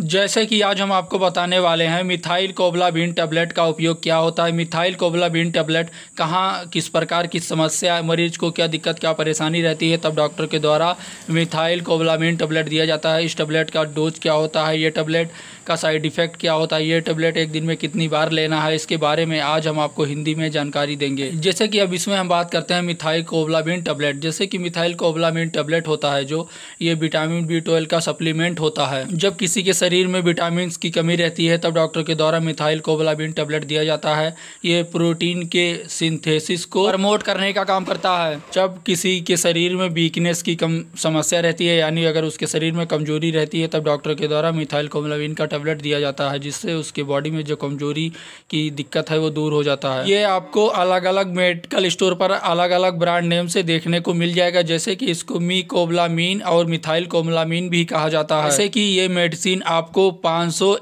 जैसे कि आज हम आपको बताने वाले हैं मिथाइल कोबलाबीन टैबलेट का उपयोग क्या होता है मिथाइल कोबलाबीन टैबलेट कहाँ किस प्रकार की समस्या मरीज को क्या दिक्कत क्या परेशानी रहती है तब डॉक्टर के द्वारा मिथाइल कोबलाबीन टैबलेट दिया जाता है इस टैबलेट का डोज क्या होता है ये टैबलेट इसका साइड इफ़ेक्ट क्या होता है ये टेबलेट एक दिन में कितनी बार लेना है इसके बारे में आज हम आपको हिंदी में जानकारी देंगे जैसे कि अब इसमें हम बात करते हैं मिथाइल कोबलामिन टेबलेट जैसे कि मिथाइल कोबलामिन टेबलेट होता है जो ये विटामिन बी का सप्लीमेंट होता है जब किसी के शरीर में विटामिन की कमी रहती है तब डॉक्टर के द्वारा मिथाइल कोबलामिन टेबलेट दिया जाता है ये प्रोटीन के सिंथेसिस को प्रमोट करने का काम करता है जब किसी के शरीर में वीकनेस की कम समस्या रहती है यानी अगर उसके शरीर में कमजोरी रहती है तब डॉक्टर के द्वारा मिथाइल कोबलामिन का टेबलेट दिया जाता है जिससे उसके बॉडी में जो कमज़ोरी की दिक्कत है वो दूर हो जाता है ये आपको अलग अलग मेडिकल स्टोर पर अलग अलग ब्रांड नेम से देखने को मिल जाएगा जैसे कि इसको मी कोबलामीन और मिथाइल कोबलामीन भी कहा जाता है जैसे कि ये मेडिसिन आपको 500 सौ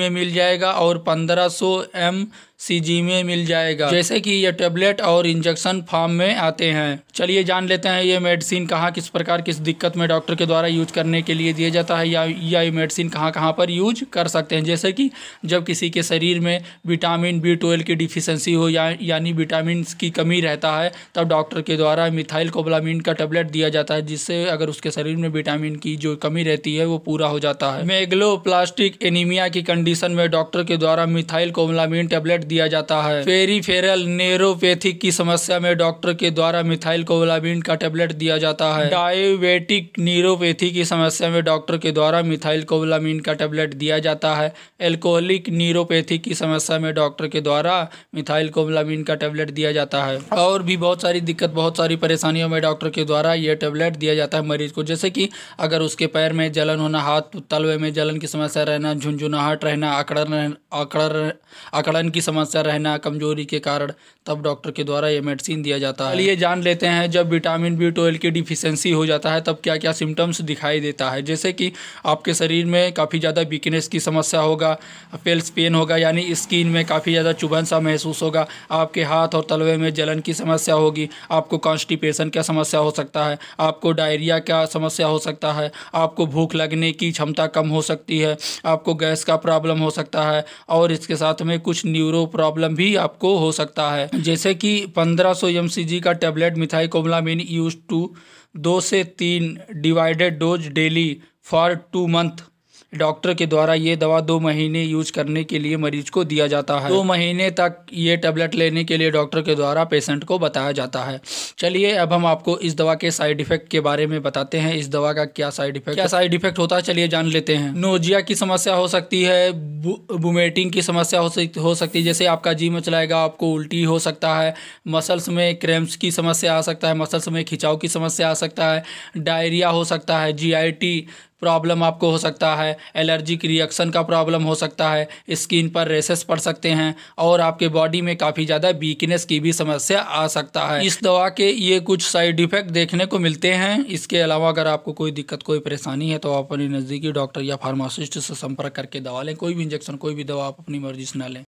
में मिल जाएगा और 1500 सौ सी जी में मिल जाएगा जैसे कि ये टेबलेट और इंजेक्शन फॉर्म में आते हैं चलिए जान लेते हैं ये मेडिसिन कहाँ किस प्रकार किस दिक्कत में डॉक्टर के द्वारा यूज करने के लिए दिया जाता है या या ये मेडिसिन कहाँ कहाँ पर यूज कर सकते हैं जैसे कि जब किसी के शरीर में विटामिन बी ट्वेल्व की डिफिशेंसी हो या यानी विटामिन की कमी रहता है तब डॉक्टर के द्वारा मिथाइल कोबलामिन का टेबलेट दिया जाता है जिससे अगर उसके शरीर में विटामिन की जो कमी रहती है वो पूरा हो जाता है मेगलो प्लास्टिक एनीमिया की कंडीशन में डॉक्टर के द्वारा मिथाइल कोबलामिन टेबलेट दिया जाता है पेरीफेरल नेरोपैथिक की समस्या में डॉक्टर के द्वारा मिथाइल कोवलाबिन का टेबलेट दिया जाता है डायबेटिक न्यूरोपैथी की समस्या में डॉक्टर के द्वारा मिथाइल कोवलामीन का टेबलेट दिया जाता है एल्कोहलिक न्यूरोपैथी की समस्या में डॉक्टर के द्वारा मिथाइल कोवलामीन का टेबलेट दिया जाता है और भी बहुत सारी दिक्कत बहुत सारी परेशानियों में डॉक्टर के द्वारा यह टेबलेट दिया जाता है मरीज को जैसे कि अगर उसके पैर में जलन होना हाथ तलवे में जलन की समस्या रहना झुंझुनाहट रहना अकड़न अकड़ अकड़न की समस्या समस्या रहना कमजोरी के कारण तब डॉक्टर के द्वारा ये मेडिसिन दिया जाता है ये जान लेते हैं जब विटामिन बी ट्वेल्व की डिफिशेंसी हो जाता है तब क्या क्या सिम्टम्स दिखाई देता है जैसे कि आपके शरीर में काफ़ी ज़्यादा वीकनेस की समस्या होगा पेल्स पेन होगा यानी स्किन में काफ़ी ज़्यादा चुभन सा महसूस होगा आपके हाथ और तलवे में जलन की समस्या होगी आपको कॉन्स्टिपेशन का समस्या हो सकता है आपको डायरिया का समस्या हो सकता है आपको भूख लगने की क्षमता कम हो सकती है आपको गैस का प्रॉब्लम हो सकता है और इसके साथ में कुछ न्यूरो प्रॉब्लम भी आपको हो सकता है जैसे कि 1500 सौ का tablet methyl cobalamin use to दो से तीन divided dose daily for two month doctor के द्वारा ये दवा दो महीने यूज करने के लिए मरीज को दिया जाता है दो महीने तक ये टेबलेट लेने के लिए डॉक्टर के द्वारा पेशेंट को बताया जाता है चलिए अब हम आपको इस दवा के साइड इफेक्ट के बारे में बताते हैं इस दवा का क्या साइड इफेक्ट क्या साइड इफेक्ट होता है चलिए जान लेते हैं नोजिया की समस्या हो सकती है वोमिटिंग की समस्या हो हो सकती है जैसे आपका जी मचलाएगा आपको उल्टी हो सकता है मसल्स में क्रैम्प्स की समस्या आ सकता है मसल्स में खिंचाव की समस्या आ सकता है डायरिया हो सकता है टी प्रॉब्लम आपको हो सकता है एलर्जिक रिएक्शन का प्रॉब्लम हो सकता है स्किन पर रेसेस पड़ सकते हैं और आपके बॉडी में काफ़ी ज़्यादा वीकनेस की भी समस्या आ सकता है इस दवा के ये कुछ साइड इफेक्ट देखने को मिलते हैं इसके अलावा अगर आपको कोई दिक्कत कोई परेशानी है तो आप अपने नज़दीकी डॉक्टर या फार्मासिस्ट से संपर्क करके दवा लें कोई भी इंजेक्शन कोई भी दवा आप अपनी मर्जी से ना लें